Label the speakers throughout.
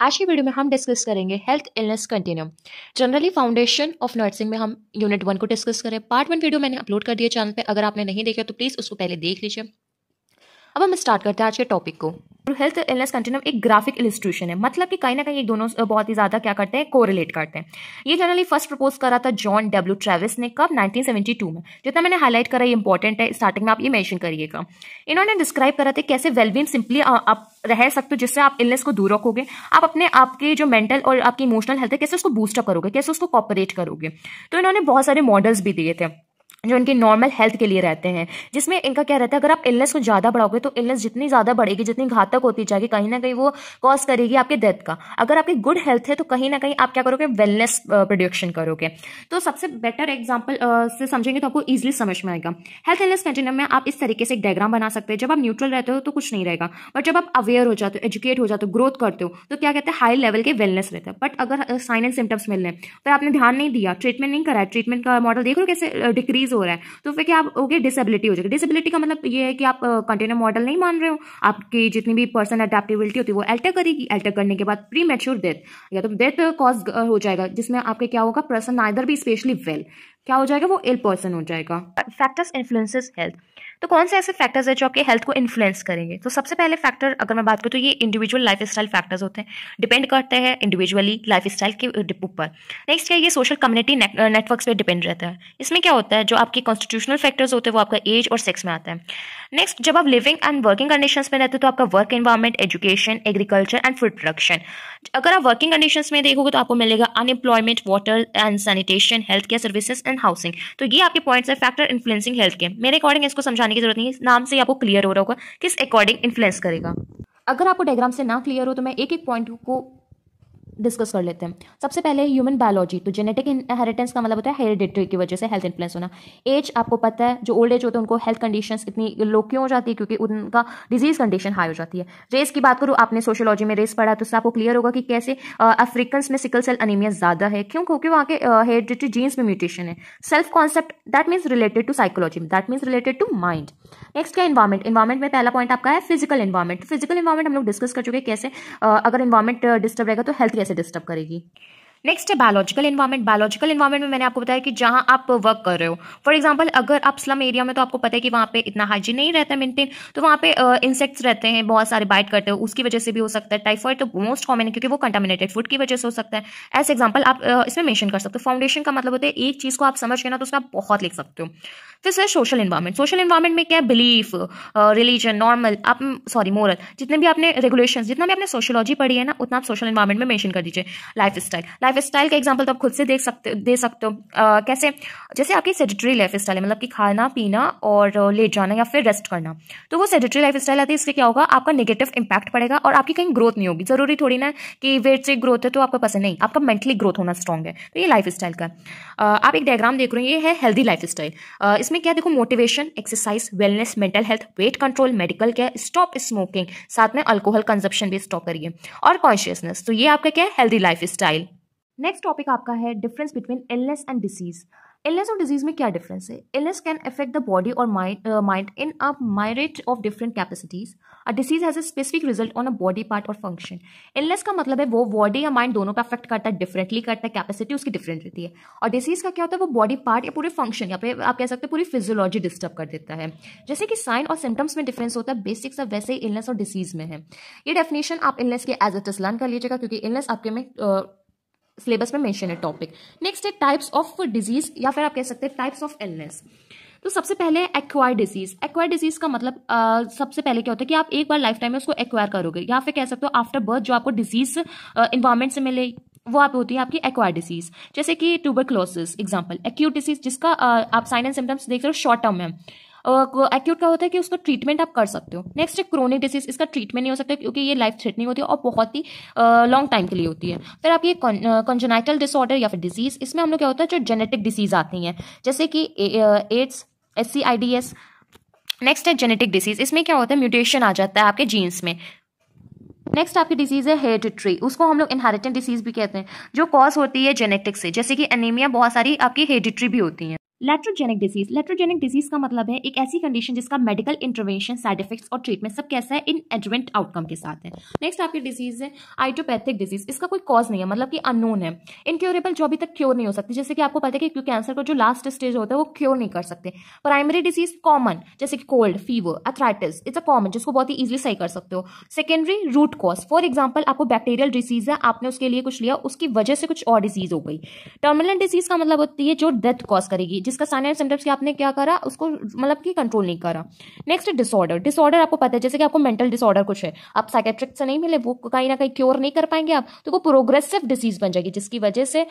Speaker 1: आज की वीडियो में हम डिस्कस करेंगे health illness continuum generally foundation of nursing में हम यूनिट वन को डिस्कस करें पार्ट वन वीडियो मैंने अपलोड कर दिया चैनल पे अगर आपने नहीं देखा तो प्लीज़ उसको पहले देख लीजिए अब हम स्टार्ट करते हैं आज के टॉपिक को हेल्थ इलनेस कंटिन्यूम एक ग्राफिक इलिस्ट्रेशन है मतलब कि कहीं ना कहीं दोनों बहुत ही ज्यादा क्या करते हैं कोरिलेट करते हैं ये जनरली फर्स्ट प्रपोज करा था जॉन डब्ल्यू ट्रेविस ने कब 1972 में जितना मैंने हाईलाइट करा ये इंपॉर्टेंट है स्टार्टिंग में आप ये मैंशन करिएगा इन्होंने डिस्क्राइब करा था कैसे वेलबींग सिंपली आप रह सकते हो जिससे आप इलनेस को दूर रखोगे आप अपने आपके जो मेंटल और आपकी इमोशनल हेल्थ है कैसे उसको बूस्टअप करोगे कैसे उसको कॉपरेट करोगे तो इन्होंने बहुत सारे मॉडल्स भी दिए थे जो इनकी नॉर्मल हेल्थ के लिए रहते हैं जिसमें इनका क्या रहता है अगर आप इलनेस को ज़्यादा बढ़ाओगे तो इलनेस जितनी ज़्यादा बढ़ेगी जितनी घातक होती जाएगी कहीं ना कहीं वो कॉज करेगी आपके डेथ का अगर आपकी गुड हेल्थ है तो कहीं ना कहीं आप क्या करोगे वेलनेस प्रोडक्शन करोगे तो सबसे बेटर एग्जाम्पल से समझेंगे तो आपको ईजिली समझ में आएगा हेल्थ इलनेस कंटिन्यूम में आप इस तरीके से एक डायग्राम बना सकते हैं जब आप न्यूट्रल रहते हो तो कुछ नहीं रहेगा बट जब आप अवेयर हो जाते हो एजुकेट हो जाते हो ग्रोथ करते हो तो क्या कहते हैं हाई लेवल के वेलनेस रहते हैं बट अगर साइन एंड सिम्टम्स मिल रहे हैं पर आपने ध्यान नहीं दिया ट्रीटमेंट नहीं कराया ट्रीटमेंट का मॉडल देख लो कैसे डिक्रीज हो रहा है तो फिर क्या आप होगी डिसेबिलिटी हो जाएगी डिसेबिलिटी का मतलब ये है कि आप कंटेनर मॉडल नहीं मान रहे हो आपकी जितनी भी पर्सन अडेप्टेबिलिटी होती है वो एल्टर करेगी एल्टर करने के बाद प्री मेच्योर डेथ या तो डेथ कॉज हो जाएगा जिसमें आपके क्या होगा पर्सन आइदर भी स्पेशली वेल क्या हो जाएगा वो इल पर्सन हो जाएगा फैक्टर्स इन्फ्लुएंसेस हेल्थ तो कौन से ऐसे फैक्टर्स है जो आपके हेल्थ को इन्फ्लुएंस करेंगे तो सबसे पहले फैक्टर अगर मैं बात करूँ तो ये इंडिविजुअल लाइफ स्टाइल फैक्टर्स होते हैं डिपेंड करते हैं इंडिविजुअली लाइफ स्टाइल के ऊपर नेक्स्ट क्या ये सोशल कम्युनिटी नेटवर्क पर डिपेंड रहता है इसमें क्या होता है जो आपके कॉन्स्टिट्यूशनल फैक्टर्स होते हैं वो आपका एज और सेक्स में आता है नेक्स्ट जब आप लिविंग एंड वर्किंग कंडीशन में रहते हो तो आपका work environment education agriculture and food production अगर आप वर्किंग कंडीशन में देखोगे तो आपको मिलेगा unemployment water and sanitation health care services and housing तो ये आपके पॉइंट्स है फैक्टर इन्फ्लुएंसिंग हेल्थ केयर मेरे अकॉर्डिंग इसको समझाने की जरूरत नहीं है नाम से आपको क्लियर हो रहा होगा किस अकॉर्डिंग इन्फ्लुएंस करेगा अगर आपको डायग्राम से ना क्लियर हो तो मैं एक एक पॉइंट को डिस्कस कर लेते हैं सबसे पहले ह्यूमन बायोलॉजी तो जेनेटिक इनहेरिटेंस का मतलब होता है हेरिडिटरी की वजह से हेल्थ इन्फ्लुएंस होना एज आपको पता है जो ओल्ड एज होते हैं उनको हेल्थ कंडीशंस इतनी लो क्यों हो जाती है क्योंकि उनका डिजीज कंडीशन हाई हो जाती है रेस की बात करूँ आपने सोशोलॉजी में रेस पढ़ा तो उससे आपको क्लियर होगा कि कैसे अफ्रीकन में सिकल सेल अनिमिया ज़्यादा है क्यों क्योंकि वहाँ के हेरिडिटरी जीन्स में म्यूटेशन है self concept that means related to psychology that means related to mind next क्या इन्वायरमेंट इन्वायरमेंट में पहला पॉइंट आपका है फिजिकल इन्वायरमेंट फिजिकल इन्वायरमेंट हम लोग डिस्कस कर चुके हैं कैसे अगर इन्वायरमेंट डिस्टर्ब रहेगा तो हेल्थ कैसे डिस्टर्ब करेगी नेक्स्ट है बायोलॉजिकल इन्वायरमेंट बायोलॉजिकल इन्वायरमेंट में मैंने आपको बताया कि जहां आप वर्क कर रहे हो फॉर एग्जांपल अगर आप स्लम एरिया में तो आपको पता है कि वहां पे इतना हाइजीन नहीं रहता है मेंटेन तो वहां पे इंसेक्ट्स uh, रहते हैं बहुत सारे बाइट करते हैं उसकी वजह से भी हो सकता है टाइफॉइड तो मोस्ट कॉमन है क्योंकि वो कंटामिनेटेड फूड की वजह से हो सकता है एज एग्जाम्पल आप uh, इसमें मैंशन कर सकते हो फाउंडेशन का मतलब होता है एक चीज़ को आप समझ के ना तो उसका बहुत लिख सकते हो फिर से सोशल इन्वायरमेंट सोशल इन्वायरमेंट में क्या बिलीफ रिलीजन नॉर्मल आप सॉरी mm, मोरल जितने भी आपने रेगुलेशन जितना भी आपने सोशोलॉजी पढ़ी है ना उतना आप सोशल इन्वायरमेंट में मैंशन कर दीजिए लाइफ स्टाइल लाइफ स्टाइल का एग्जाम्पल तो आप खुद से देख सकते दे सकते हो uh, कैसे जैसे आपकी सेडिटरी लाइफ स्टाइल है मतलब कि खाना पीना और uh, लेट जाना या फिर रेस्ट करना तो वो सेडिटरी लाइफ स्टाइल आती है इससे क्या होगा आपका नेगेटिव इंपैक्ट पड़ेगा और आपकी कहीं ग्रोथ नहीं होगी जरूरी थोड़ी ना कि वेट से ग्रोथ है तो आपको पसंद नहीं आपका मेंटली ग्रोथ होना स्ट्रॉन्ग है तो ये लाइफ स्टाइल का uh, आप एक डायग्राम देख रहे हैं ये है हेल्दी लाइफ स्टाइल इसमें क्या देखो motivation exercise wellness mental health weight control medical care stop smoking साथ में अल्कोहल कंजप्शन भी स्टॉप करिए और कॉन्शियसनेस तो ये आपका क्या है healthy lifestyle next topic आपका है difference between illness and disease illness और डिजीज में क्या डिफरेंस है illness can affect the body और mind in a myriad of different capacities a disease has a specific result on a body part और function illness का मतलब है वो बॉडी या माइंड दोनों का अफेक्ट करता है डिफरेंटली करता है कैपेसिटी उसकी डिफरेंट रहती है और डिसीज का क्या होता है वो बॉडी पार्ट या पूरे फंक्शन या फिर आप कह सकते हैं पूरी फिजियोलॉजी डिस्टर्ब कर देता है जैसे कि साइन और सिम्टम्स में डिफरेंस होता है बेसिक्स अब वैसे ही इलनेस और डिसीज में है ये डेफिनेशन आप इलनेस के एज इट इज लर्न कर लीजिएगा क्योंकि इलनेस आपके में सिलेबस में मेंशन है टॉपिक नेक्स्ट है टाइप्स ऑफ डिजीज या फिर आप कह सकते हैं टाइप्स ऑफ इलनेस तो सबसे पहले एक्वायर डिजीज एक्वायर डिजीज का मतलब आ, सबसे पहले क्या होता है कि आप एक बार लाइफ टाइम में उसको एक्वायर करोगे या फिर कह सकते हो आफ्टर बर्थ जो आपको डिजीज इन्वायरमेंट से मिले वो आप होती है आपकी एक्वायर डिजीज जैसे कि ट्यूबरक्लोसिस एग्जाम्पल एक्यूट डिजीज जिसका आ, आप साइन एंड सिम्टम्स देख रहे हो शॉर्ट टर्म में एक्यूट का होता है कि उसका ट्रीटमेंट आप कर सकते हो नेक्स्ट है क्रोनिक डिसीज इसका ट्रीटमेंट नहीं हो सकता क्योंकि ये लाइफ थ्रेटनिंग होती है और बहुत ही लॉन्ग टाइम के लिए होती है फिर आपकी कंजनाइटल डिसऑर्डर या फिर डिजीज इसमें हम लोग क्या होता है जो जेनेटिक डिसीज आती है जैसे कि AIDS S C I D S next है जेनेटिक डिसीज इसमें क्या होता है म्यूटेशन आ जाता है आपके जीन्स में नेक्स्ट आपकी डिजीज़ है हेरिडिट्री उसको हम लोग इनहेरिटेंट डिसीज भी कहते हैं जो कॉज होती है जेनेटिक से जैसे कि एनीमिया बहुत सारी आपकी हेरिडिट्री भी होती है लेट्रोजेनिक डिजीज लेट्रोजेनिक डिजीज का मतलब है एक ऐसी कंडीशन जिसका मेडिकल इंटरवेंशन साइड इफेक्ट्स और ट्रीटमेंट सब कैसा है इन एडवेंट आउटकम के साथ है नेक्स्ट आपकी डिजीज है आइटोपैथिक डिजीज इसका कोई कॉज नहीं है मतलब कि अननोन है इनक्योरेबल जो अभी तक क्योर नहीं हो सकती जैसे कि आपको पता है कि क्यों कैंसर का जो लास्ट स्टेज होता है वो क्योर नहीं कर सकते प्राइमरी डिजीज कॉमन जैसे कि cold fever arthritis it's a common जिसको बहुत ही ईजिली सही कर सकते हो secondary root cause for example आपको बैक्टीरियल डिजीज है आपने उसके लिए कुछ लिया उसकी वजह से कुछ और डिजीज हो गई टर्मिनल डिजीज का मतलब होती है जो डेथ कॉज करेगी जिसका साइन एंड सिम्टम्स की आपने क्या करा उसको मतलब कि कंट्रोल नहीं करा नेक्स्ट डिसऑर्डर डिसऑर्डर आपको पता है जैसे कि आपको मेंटल डिसऑर्डर कुछ है आप साइकेट्रिक से नहीं मिले वो कहीं ना कहीं क्योर नहीं कर पाएंगे आप तो वो प्रोग्रेसिव डिजीज बन जाएगी जिसकी वजह से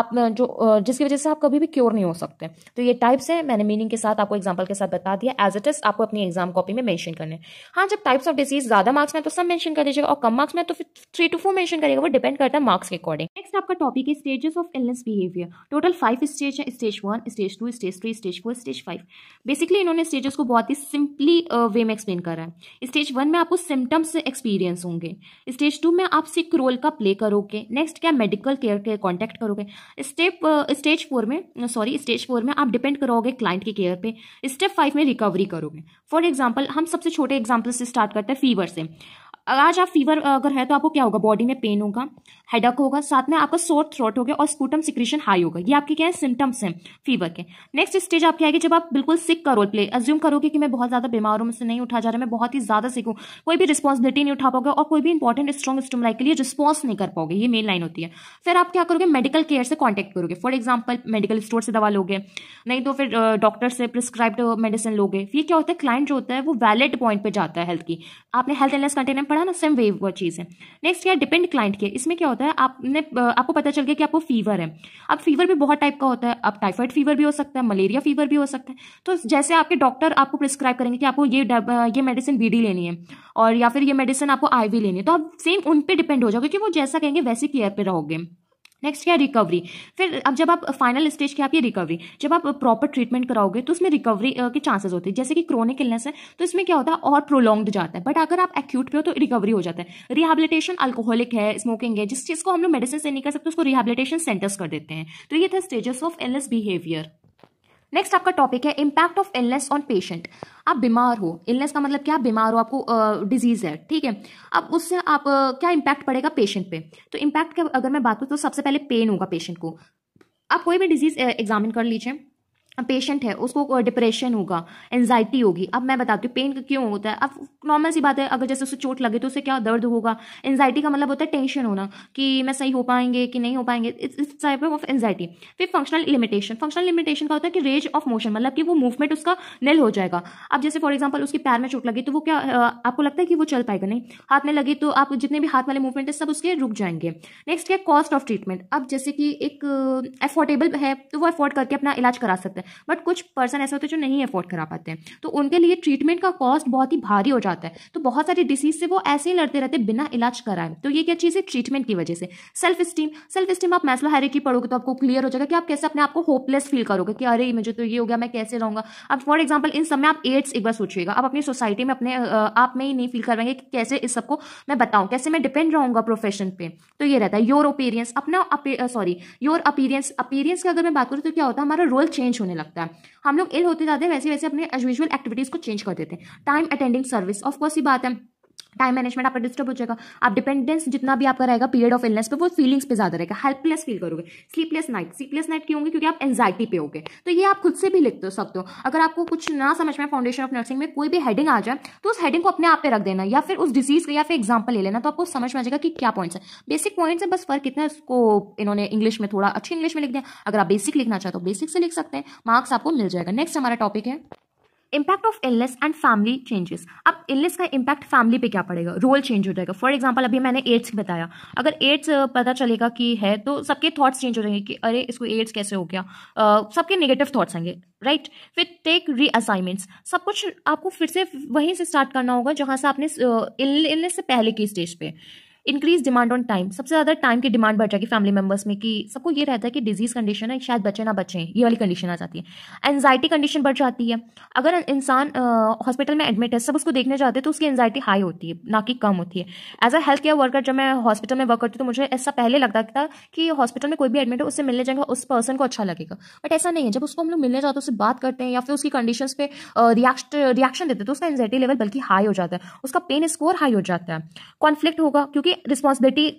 Speaker 1: आप जो जिसकी वजह से आप कभी भी क्योर नहीं हो सकते तो ये टाइप्स है मैंने मीनिंग के साथ आपको एग्जाम्पल के साथ बता दिया एज इट इज आपको अपनी एग्जाम कॉपी में मैंशन करने हाँ जब टाइप्स ऑफ डिजीज ज्यादा मार्क्स में तो सब मैंशन कर दीजिएगा और कम मार्क्स में तो फिर थ्री टू फोर मैंशन करेगा वो डिपेंड करता है मार्क्स के अकॉर्डिंग नेक्स्ट आपका टॉपिक है stages of illness behaviour total five stage है stage one stage two stage three stage four stage five basically इन्होंने स्टेजेस को बहुत ही सिंपली वे uh, में एक्सप्लेन करा है स्टेज वन में आपको सिम्टम्स एक्सपीरियंस होंगे स्टेज टू में आप सिक रोल का प्ले करोगे नेक्स्ट क्या मेडिकल केयर के कॉन्टैक्ट करोगे स्टेप स्टेज फोर में सॉरी स्टेज फोर में आप डिपेंड करोगे क्लाइंट के केयर पे स्टेप फाइव में रिकवरी करोगे फॉर एग्जाम्पल हम सबसे छोटे एग्जाम्पल से स्टार्ट करते हैं फीवर से आज आप फीवर अगर है तो आपको क्या होगा बॉडी में पेन होगा हेडक होगा साथ में आपका सोर थ्रोट हो गया और स्कूटम सिक्रेशन हाई होगा ये आपके क्या है सिम्टम्स हैं फीवर के नेक्स्ट स्टेज आपकी आएगी जब आप बिल्कुल सिक का रोल प्ले अज्यूम करोगे कि मैं बहुत ज़्यादा बीमार हूँ मुझसे नहीं उठा जा रहा मैं बहुत ही ज़्यादा सिक हूँ कोई भी रिस्पॉन्सिबिलिटी नहीं उठा पाओगे और कोई भी इंपॉर्टेंट स्ट्रॉन्ग स्टमलाई के लिए रिस्पॉन्स नहीं कर पाओगे ये मेन लाइन होती है फिर आप क्या करोगे मेडिकल केयर से कॉन्टैक्ट करोगे फॉर एग्जाम्पल मेडिकल स्टोर से दवा लोगे नहीं तो फिर डॉक्टर से प्रिस्क्राइब्ड मेडिसिन लोगे ये क्या होता है क्लाइंट जो होता है वो वैलिड पॉइंट पर जाता है हेल्थ की आपने हेल्थ एंडलेस कंटेनर पढ़ा ना सेम वे वो चीज़ है नेक्स्ट क्या डिपेंड क्लाइंट के इसमें क्या होता है आपने आपको पता चल गया कि आपको फीवर है अब फीवर भी बहुत टाइप का होता है अब टाइफाइड फीवर भी हो सकता है मलेरिया फीवर भी हो सकता है तो जैसे आपके डॉक्टर आपको प्रिस्क्राइब करेंगे कि आपको ये ये मेडिसिन बी लेनी है और या फिर ये मेडिसिन आपको आई लेनी है तो आप सेम उन पर डिपेंड हो जाओगे क्योंकि वो जैसा कहेंगे वैसे केयर पर रहोगे नेक्स्ट क्या रिकवरी फिर अब जब आप फाइनल स्टेज की ये रिकवरी जब आप प्रॉपर ट्रीटमेंट कराओगे तो उसमें रिकवरी के चांसेस होते हैं जैसे कि क्रोनिक इलनेस है तो इसमें क्या होता है और प्रोलॉन्ग्ड जाता है बट अगर आप एक्यूट पे हो तो रिकवरी हो जाता है रिहेबिलिटेशन अल्कोहलिक है स्मोकिंग है जिस चीज़ को हम लोग मेडिसिन से नहीं कर सकते उसको रिहेबिलिटेशन सेंटर्स कर देते हैं तो ये था stages of illness behaviour next आपका टॉपिक है impact of illness on patient आप बीमार हो इलनेस का मतलब क्या बीमार हो आपको डिजीज़ है ठीक है अब उससे आप uh, क्या इम्पैक्ट पड़ेगा पेशेंट पे तो इम्पैक्ट का अगर मैं बात करूँ तो सबसे पहले पेन होगा पेशेंट को आप कोई भी डिजीज़ एग्जामिन कर लीजिए पेशेंट है उसको डिप्रेशन होगा एनजाइटी होगी अब मैं बताती हूँ पेन क्यों होता है अब नॉर्मल सी बात है अगर जैसे उसे चोट लगे तो उसे क्या दर्द होगा एनजाइटी का मतलब होता है टेंशन होना कि मैं सही हो पाएंगे कि नहीं हो पाएंगे इस टाइप ऑफ एनजाइटी फिर फंक्शनल लिमिटेशन फंक्शनल लिमिटेशन का होता है कि रेज ऑफ मोशन मतलब कि वो मूवमेंट उसका निल हो जाएगा अब जैसे फॉर एग्जाम्पल उसके पैर में चोट लगी तो वो क्या आपको लगता है कि वो चल पाएगा नहीं हाथ में लगी तो आप जितने भी हाथ वाले मूवमेंट है सब उसके रुक जाएंगे नेक्स्ट क्या कॉस्ट ऑफ ट्रीटमेंट अब जैसे कि एक अफोर्डेबल है तो वो अफोर्ड करके अपना इलाज करा सकते हैं बट कुछ पर्सन ऐसे होते हैं जो नहीं अफोर्ड करा पाते हैं तो उनके लिए ट्रीटमेंट का कॉस्ट बहुत ही भारी हो जाता है तो बहुत सारी डिसीज से वो ऐसे ही लड़ते रहते बिना इलाज कराए तो ये क्या चीज़ है ट्रीटमेंट की वजह से सेल्फ स्टीम सेल्फ स्टीम आप मैस्लो की पढ़ोगे तो आपको क्लियर हो जाएगा कि आप कैसे अपने आप को होपलेस फील करोगे कि अरे मुझे तो ये हो गया मैं कैसे रहूँगा अब फॉर एग्जाम्पल इन समय आप एड्स एक बार सोचिएगा आप अपनी सोसाइटी में अपने आप में ही नहीं फील करवाएंगे कि कैसे इस सबको मैं बताऊँ कैसे मैं डिपेंड रहूँगा प्रोफेशन पे तो ये रहता है योर ओपीरियंस अपना सॉरी योर अपीरियंस अपीरियंस की अगर मैं बात करूँ तो क्या होता है हमारा रोल चेंज होने लगता है हम लोग इल होते जाते हैं वैसे वैसे अपने एजुअल एक्टिविटीज़ को चेंज कर देते हैं टाइम अटेंडिंग सर्विस ऑफकोर्स ये बात है टाइम मैनेजमेंट आपका डिस्टर्ब हो जाएगा आप डिपेंडेंस जितना भी आपका रहेगा पीरियड ऑफ इलनेस पे वो फीलिंग्स पे ज्यादा रहेगा हेल्पलेस फील करोगे स्लीपलेस नाइट स्लीपलेस नाइट क्यों होंगे क्योंकि आप एंजाइटी पे होगे तो ये आप खुद से भी लिख सकते हो तो। अगर आपको कुछ ना समझ में फाउंडेशन ऑफ नर्सिंग में कोई भी हेडिंग आ जाए तो उस हेडिंग को अपने आप पे रख देना या फिर उस डिजीज का या फिर एग्जाम्पल ले लेना तो आपको समझ में आ जाएगा कि क्या पॉइंट्स है बेसिक पॉइंट्स है बस फर्क कितना उसको इन्होंने इंग्लिश में थोड़ा अच्छी इंग्लिश में लिख दिया अगर आप बेसिक लिखना चाहते हो बेसिक से लिख सकते हैं मार्क्स आपको मिल जाएगा नेक्स्ट हमारा टॉपिक है impact of illness and family changes अब इलनेस का इम्पैक्ट फैमिली पे क्या पड़ेगा रोल चेंज हो जाएगा फॉर एग्जाम्पल अभी मैंने एड्स बताया अगर एड्स पता चलेगा कि है तो सबके थाट्स चेंज हो जाएंगे कि अरे इसको एड्स कैसे हो गया uh, सबके नेगेटिव थाट्स आएंगे राइट फिर टेक रीअसाइनमेंट्स सब कुछ आपको फिर से वहीं से स्टार्ट करना होगा जहाँ से आपने इलनेस से पहले की स्टेज पे इंक्रीज डिमांड ऑन टाइम सबसे ज़्यादा टाइम की डिमांड बढ़ जाएगी फैमिली मेंबर्स में कि सबको ये रहता है कि डिजीज़ कंडीशन है शायद बचे ना बचें ये वाली कंडीशन आ जाती है एनजाइटी कंडीशन बढ़ जाती है अगर इंसान हॉस्पिटल में एडमिट है सब उसको देखने जाते हैं तो उसकी एनजाइटी हाई होती है ना कि कम होती है as a health care worker जब मैं हॉस्पिटल में वर्क करती हूँ तो मुझे ऐसा पहले लगता था कि हॉस्पिटल में कोई भी एडमिट है उससे मिलने जाएगा उस पर्सन को अच्छा लगेगा बट ऐसा नहीं है जब उसको हम लोग मिलने जाते हैं उससे बात करते हैं या फिर उसकी कंडीशन पे रिएक्ट रिएक्शन देते हैं तो उसका एनजाइटी लेवल बल्कि हाई हो जाता है उसका पेन स्कोर हाई हो जाता है कॉन्फ्लिक्ट होगा क्योंकि रिस्पॉन्सिबिलिटी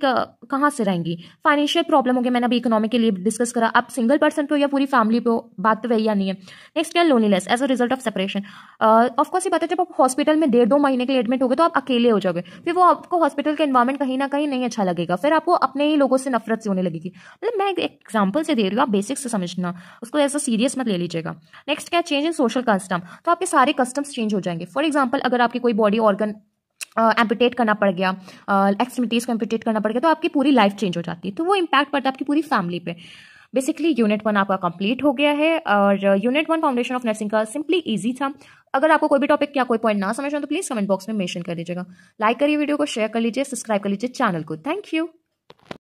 Speaker 1: कहाँ से रहेंगी फाइनेंशियल प्रॉब्लम हो गया मैंने अभी इकोनॉमिक के लिए डिस्कस करा आप सिंगल पर्सन पे हो या पूरी फैमिली पे हो बात तो वही या नहीं है नेक्स्ट क्या loneliness as a result of separation of course ये बात है जब आप हॉस्पिटल में डेढ़ दो महीने के लिए एडमिट हो गए तो आप अकेले हो जाओगे फिर वो आपको हॉस्पिटल के इन्वायरमेंट कहीं ना कहीं नहीं अच्छा लगेगा फिर आपको अपने ही लोगों से नफरत से होने लगेगी मतलब मैं एक एग्जाम्पल से दे रही हूँ आप बेसिक से समझना उसको अ सीरियस मत ले लीजिएगा नेक्स्ट क्या चेंज इन सोशल कस्टम तो आपके सारे कस्टम्स चेंज हो जाएंगे फॉर एग्जाम्पल अगर आपकी कोई बॉडी ऑर्गन एम्पिटेट करना पड़ गया एक्सट्रीमिटीज़ को एम्पिटेट करना पड़ गया तो आपकी पूरी लाइफ चेंज हो जाती है तो वो इम्पैक्ट पड़ता है आपकी पूरी फैमिली पे बेसिकली यूनिट वन आपका कंप्लीट हो गया है और unit one foundation of nursing का सिंपली इजी था अगर आपको कोई भी टॉपिक या कोई पॉइंट ना समझ रहे तो प्लीज़ कमेंट बॉक्स में मेंशन कर दीजिएगा लाइक करिए वीडियो को शेयर कर लीजिए सब्सक्राइब कर लीजिए चैनल को थैंक यू